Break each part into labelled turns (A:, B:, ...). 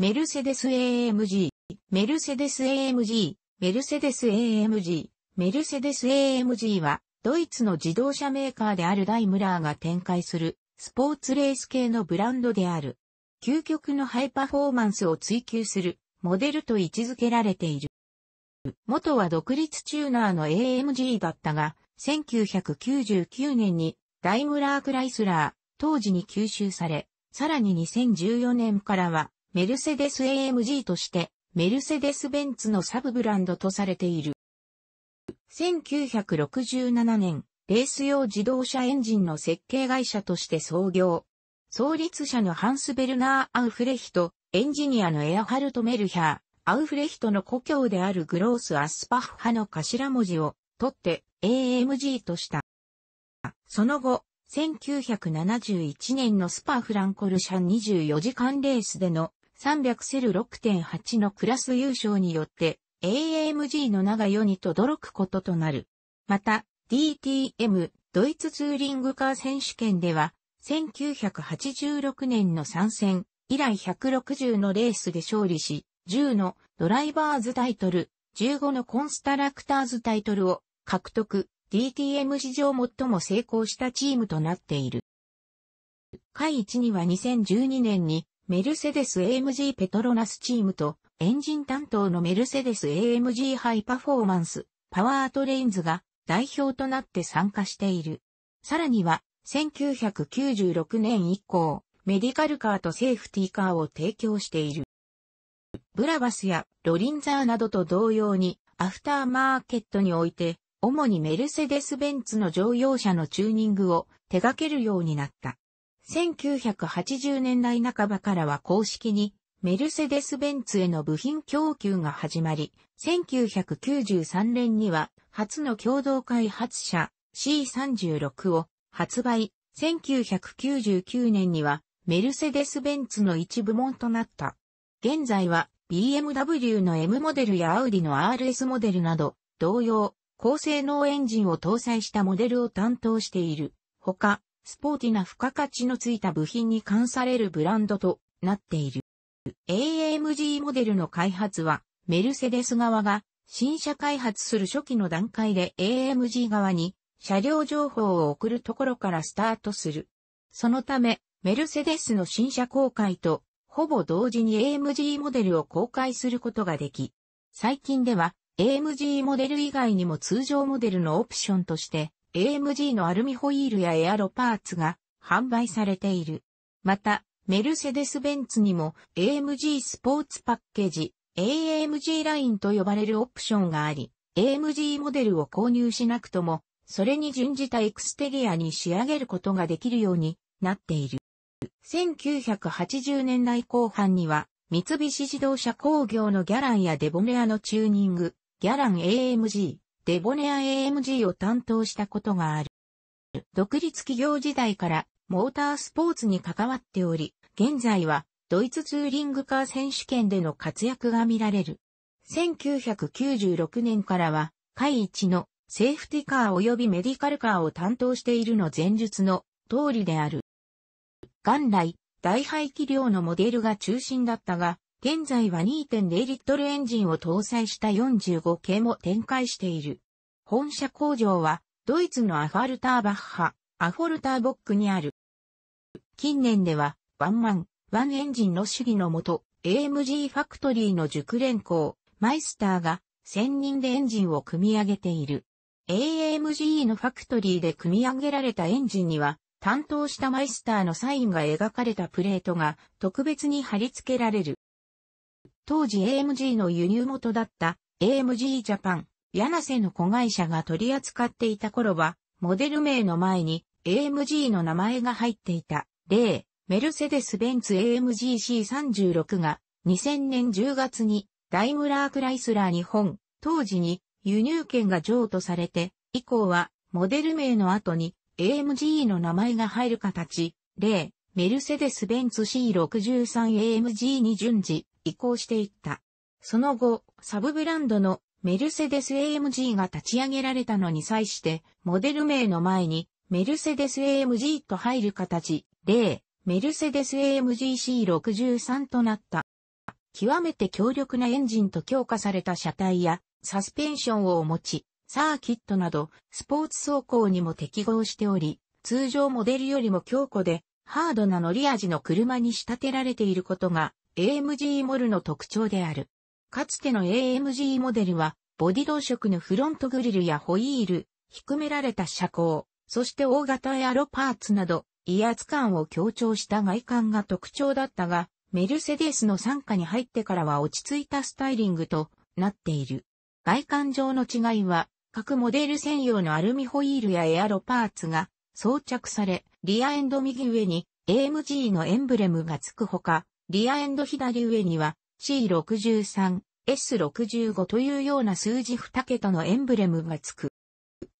A: メルセデス AMG、メルセデス AMG、メルセデス AMG、メルセデス AMG は、ドイツの自動車メーカーであるダイムラーが展開する、スポーツレース系のブランドである。究極のハイパフォーマンスを追求する、モデルと位置づけられている。元は独立チューナーの AMG だったが、1999年にダイムラー・クライスラー、当時に吸収され、さらに2014年からはメルセデス AMG として、メルセデス・ベンツのサブブランドとされている。1967年、レース用自動車エンジンの設計会社として創業。創立者のハンス・ベルナー・アウフレヒト、エンジニアのエアハルト・メルヒャー、アウフレヒトの故郷であるグロース・アスパッハの頭文字を取って AMG とした。その後、1971年のスパフランコルシャン24時間レースでの300セル6.8のクラス優勝によって、AMG の長与に轟くこととなる。また、DTM、ドイツツーリングカー選手権では、1986年の参戦以来160のレースで勝利し、10のドライバーズタイトル、15のコンスタラクターズタイトルを獲得、DTM 史上最も成功したチームとなっている。回1には2012年にメルセデス AMG ペトロナスチームとエンジン担当のメルセデス AMG ハイパフォーマンスパワートレインズが代表となって参加している。さらには1996年以降メディカルカーとセーフティーカーを提供している。ブラバスやロリンザーなどと同様にアフターマーケットにおいて主にメルセデス・ベンツの乗用車のチューニングを手掛けるようになった。1980年代半ばからは公式にメルセデス・ベンツへの部品供給が始まり、1993年には初の共同開発車 C36 を発売、1999年にはメルセデス・ベンツの一部門となった。現在は BMW の M モデルやアウディの RS モデルなど同様、高性能エンジンを搭載したモデルを担当している。他、スポーティな付加価値のついた部品に関されるブランドとなっている。AMG モデルの開発は、メルセデス側が新車開発する初期の段階で AMG 側に車両情報を送るところからスタートする。そのため、メルセデスの新車公開と、ほぼ同時に AMG モデルを公開することができ、最近では AMG モデル以外にも通常モデルのオプションとして AMG のアルミホイールやエアロパーツが販売されている。また、メルセデス・ベンツにも AMG スポーツパッケージ、AMG ラインと呼ばれるオプションがあり、AMG モデルを購入しなくとも、それに準じたエクステリアに仕上げることができるようになっている。1980年代後半には、三菱自動車工業のギャランやデボネアのチューニング、ギャラン AMG、デボネア AMG を担当したことがある。独立企業時代からモータースポーツに関わっており、現在はドイツツーリングカー選手権での活躍が見られる。1996年からは、会一のセーフティカー及びメディカルカーを担当しているの前述の通りである。元来、大排気量のモデルが中心だったが、現在は2.0リットルエンジンを搭載した45系も展開している。本社工場は、ドイツのアファルターバッハ、アフォルターボックにある。近年では、ワンマン、ワンエンジンの主義のもと、AMG ファクトリーの熟練工、マイスターが、1000人でエンジンを組み上げている。AMG のファクトリーで組み上げられたエンジンには、担当したマイスターのサインが描かれたプレートが特別に貼り付けられる。当時 AMG の輸入元だった AMG ジャパン、柳瀬の子会社が取り扱っていた頃は、モデル名の前に AMG の名前が入っていた、例、メルセデス・ベンツ AMGC36 が2000年10月にダイムラー・クライスラー日本、当時に輸入権が譲渡されて、以降はモデル名の後に AMG の名前が入る形、例、メルセデス・ベンツ C63AMG に順次、移行していった。その後、サブブランドのメルセデス AMG が立ち上げられたのに際して、モデル名の前にメルセデス AMG と入る形、例、メルセデス AMGC63 となった。極めて強力なエンジンと強化された車体やサスペンションを持ち、サーキットなどスポーツ走行にも適合しており、通常モデルよりも強固でハードな乗り味の車に仕立てられていることが AMG モルの特徴である。かつての AMG モデルは、ボディ同色のフロントグリルやホイール、低められた車高、そして大型エアロパーツなど、威圧感を強調した外観が特徴だったが、メルセデスの傘下に入ってからは落ち着いたスタイリングとなっている。外観上の違いは、各モデル専用のアルミホイールやエアロパーツが装着され、リアエンド右上に AMG のエンブレムがつくほか、リアエンド左上には C63、S65 というような数字2桁のエンブレムがつく。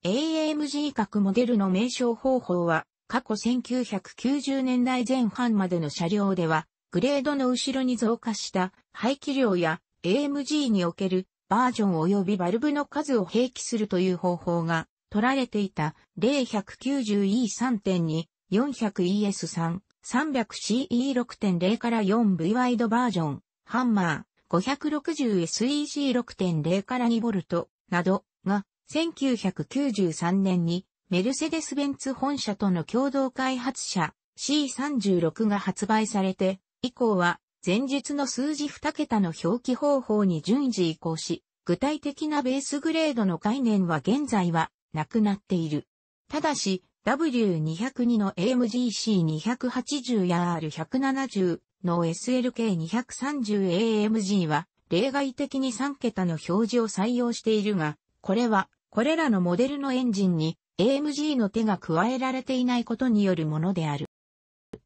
A: AMG 各モデルの名称方法は、過去1990年代前半までの車両では、グレードの後ろに増加した排気量や AMG におけるバージョン及びバルブの数を併記するという方法が取られていた 0190E3.2、400ES3、300CE6.0 から 4V ワイドバージョン、ハンマー、560SEG6.0 から 2V などが1993年にメルセデス・ベンツ本社との共同開発者 C36 が発売されて以降は前述の数字2桁の表記方法に順次移行し具体的なベースグレードの概念は現在はなくなっている。ただし、W202 の AMGC280 や R170 の SLK230AMG は例外的に3桁の表示を採用しているが、これはこれらのモデルのエンジンに AMG の手が加えられていないことによるものである。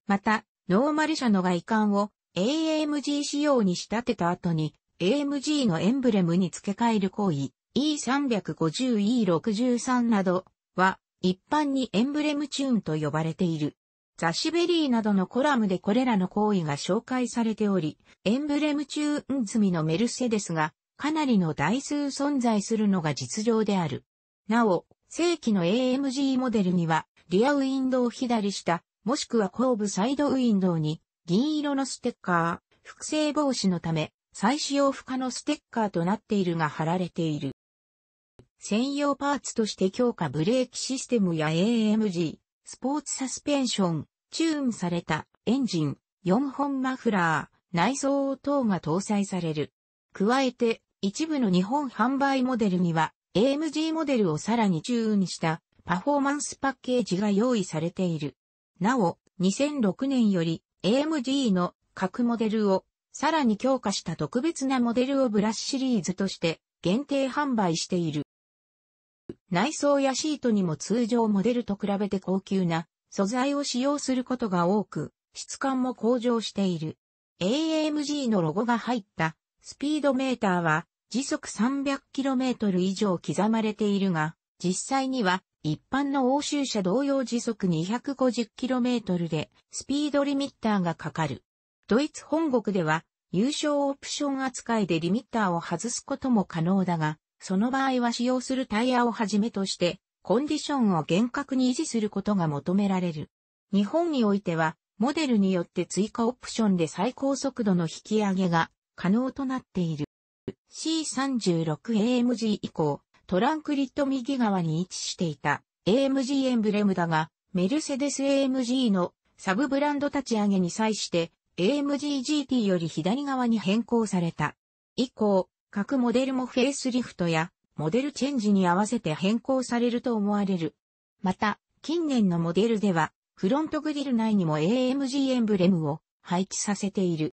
A: また、ノーマル車の外観を AMG 仕様に仕立てた後に AMG のエンブレムに付け替える行為 E350E63 などは一般にエンブレムチューンと呼ばれている。ザシベリーなどのコラムでこれらの行為が紹介されており、エンブレムチューン済みのメルセデスがかなりの台数存在するのが実情である。なお、正規の AMG モデルには、リアウィンドウ左下、もしくは後部サイドウィンドウに、銀色のステッカー、複製防止のため、再使用不可のステッカーとなっているが貼られている。専用パーツとして強化ブレーキシステムや AMG、スポーツサスペンション、チューンされたエンジン、4本マフラー、内装等が搭載される。加えて、一部の日本販売モデルには、AMG モデルをさらにチューンしたパフォーマンスパッケージが用意されている。なお、2006年より AMG の各モデルをさらに強化した特別なモデルをブラシシリーズとして限定販売している。内装やシートにも通常モデルと比べて高級な素材を使用することが多く、質感も向上している。AMG のロゴが入ったスピードメーターは時速 300km 以上刻まれているが、実際には一般の欧州車同様時速 250km でスピードリミッターがかかる。ドイツ本国では優勝オプション扱いでリミッターを外すことも可能だが、その場合は使用するタイヤをはじめとして、コンディションを厳格に維持することが求められる。日本においては、モデルによって追加オプションで最高速度の引き上げが可能となっている。C36AMG 以降、トランクリット右側に位置していた AMG エンブレムだが、メルセデス AMG のサブブランド立ち上げに際して AMG GT より左側に変更された。以降、各モデルもフェイスリフトやモデルチェンジに合わせて変更されると思われる。また、近年のモデルでは、フロントグリル内にも AMG エンブレムを配置させている。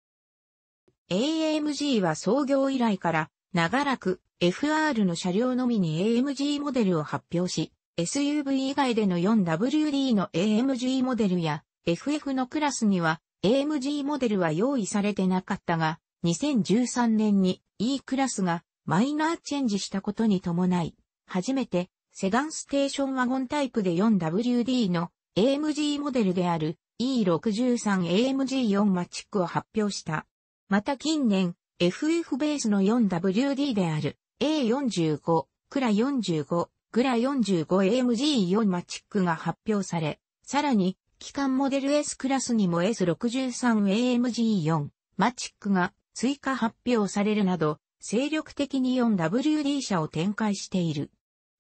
A: AMG は創業以来から長らく FR の車両のみに AMG モデルを発表し、SUV 以外での 4WD の AMG モデルや FF のクラスには AMG モデルは用意されてなかったが、2013年に E クラスがマイナーチェンジしたことに伴い、初めてセダンステーションワゴンタイプで 4WD の AMG モデルである E63AMG4 マチックを発表した。また近年、FF ベースの 4WD である A45、クラ45、クラ 45AMG4 マチックが発表され、さらに、機関モデル S クラスにも S63AMG4 マチックが追加発表されるなど、精力的に 4WD 車を展開している。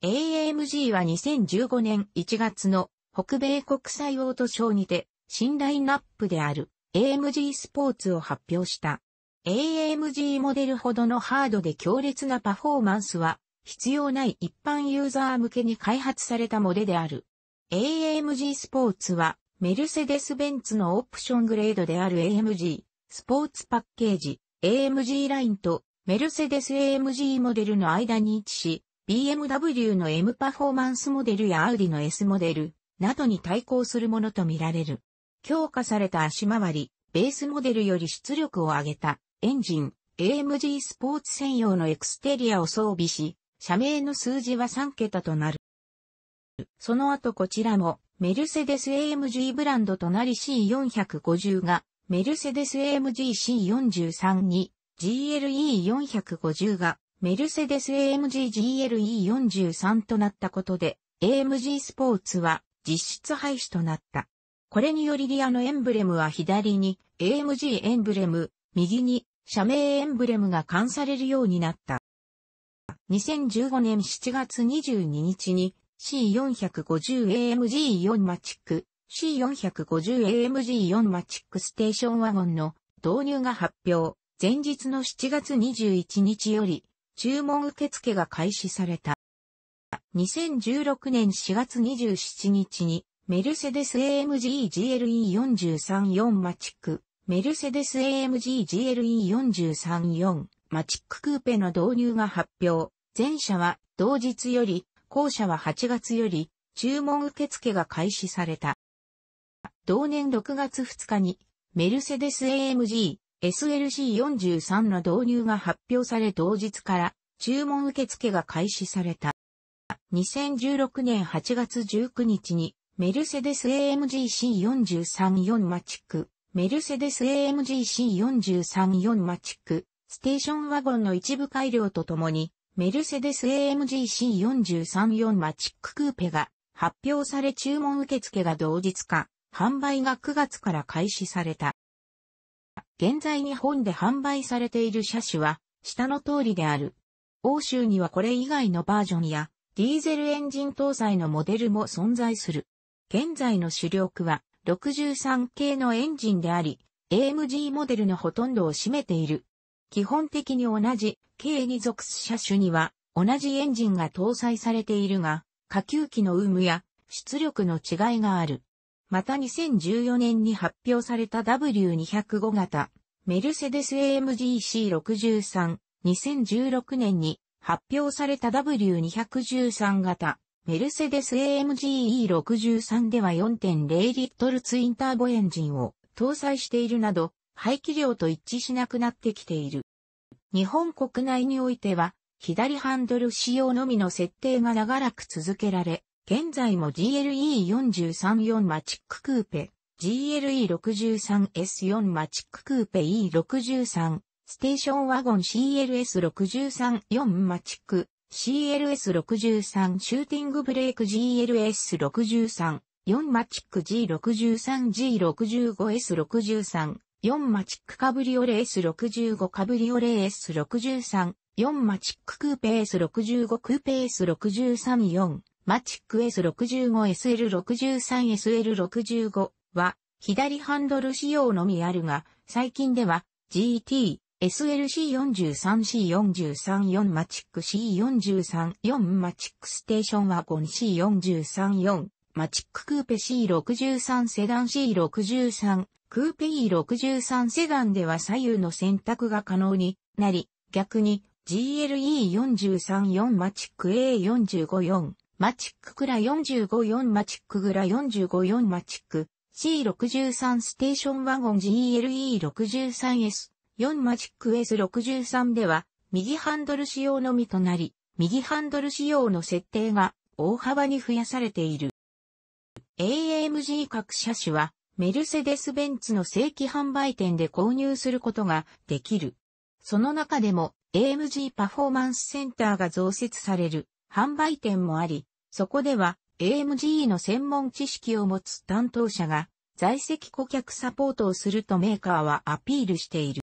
A: AMG は2015年1月の北米国際オートショーにて新ラインナップである AMG スポーツを発表した。AMG モデルほどのハードで強烈なパフォーマンスは必要ない一般ユーザー向けに開発されたモデである。AMG スポーツはメルセデス・ベンツのオプショングレードである AMG スポーツパッケージ AMG ラインとメルセデス AMG モデルの間に位置し、BMW の M パフォーマンスモデルやアウディの S モデルなどに対抗するものとみられる。強化された足回り、ベースモデルより出力を上げたエンジン、AMG スポーツ専用のエクステリアを装備し、社名の数字は3桁となる。その後こちらもメルセデス AMG ブランドとなり C450 がメルセデス AMG C43 に GLE450 がメルセデス AMG GLE43 となったことで AMG スポーツは実質廃止となった。これによりリアのエンブレムは左に AMG エンブレム、右に社名エンブレムが冠されるようになった。2015年7月22日に C450AMG4 マチック C450AMG4 マチックステーションワゴンの導入が発表。前日の7月21日より注文受付が開始された。2016年4月27日にメルセデス AMG GLE434 マチック、メルセデス AMG GLE434 マチッククーペの導入が発表。前者は同日より、後者は8月より注文受付が開始された。同年6月2日に、メルセデス AMG、SLC43 の導入が発表され同日から注文受付が開始された。2016年8月19日にメルセデス AMG C434 マチック、メルセデス AMG C434 マチック、ステーションワゴンの一部改良とともに、メルセデス AMG C434 マチッククーペが発表され注文受付が同日か。販売が9月から開始された。現在日本で販売されている車種は、下の通りである。欧州にはこれ以外のバージョンや、ディーゼルエンジン搭載のモデルも存在する。現在の主力は、63系のエンジンであり、AMG モデルのほとんどを占めている。基本的に同じ、K に属す車種には、同じエンジンが搭載されているが、下級機の有無や出力の違いがある。また2014年に発表された W205 型、メルセデス AMG C63、2016年に発表された W213 型、メルセデス AMG E63 では4.0リットルツインターボエンジンを搭載しているなど、排気量と一致しなくなってきている。日本国内においては、左ハンドル仕様のみの設定が長らく続けられ、現在も GLE434 マチッククーペ、GLE63S4 マチッククーペ E63、ステーションワゴン CLS634 マチック、CLS63 シューティングブレーク GLS63、4マチック G63G65S63、4マチックカブリオレ S65 カブリオレ S63、4マチッククーペ S65 クーペ S634、マチック S65SL63SL65 は左ハンドル仕様のみあるが、最近では GT、SLC43C434 マチック C434 マチックステーションワゴン C434 マチッククーペ C63 セダン C63 クーペ E63 セダンでは左右の選択が可能になり、逆に GLE434 マチック A454 マチッククラ454マチックグラ454マチック C63 ステーションワゴン GLE63S4 マチック S63 では右ハンドル仕様のみとなり、右ハンドル仕様の設定が大幅に増やされている。AMG 各車種はメルセデス・ベンツの正規販売店で購入することができる。その中でも AMG パフォーマンスセンターが増設される販売店もあり、そこでは AMG の専門知識を持つ担当者が在籍顧客サポートをするとメーカーはアピールしている。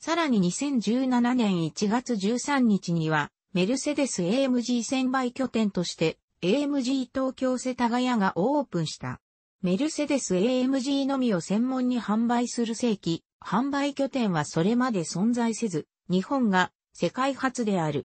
A: さらに2017年1月13日には、メルセデス AMG 専売拠点として AMG 東京世田谷がオープンした。メルセデス AMG のみを専門に販売する正規、販売拠点はそれまで存在せず、日本が世界初である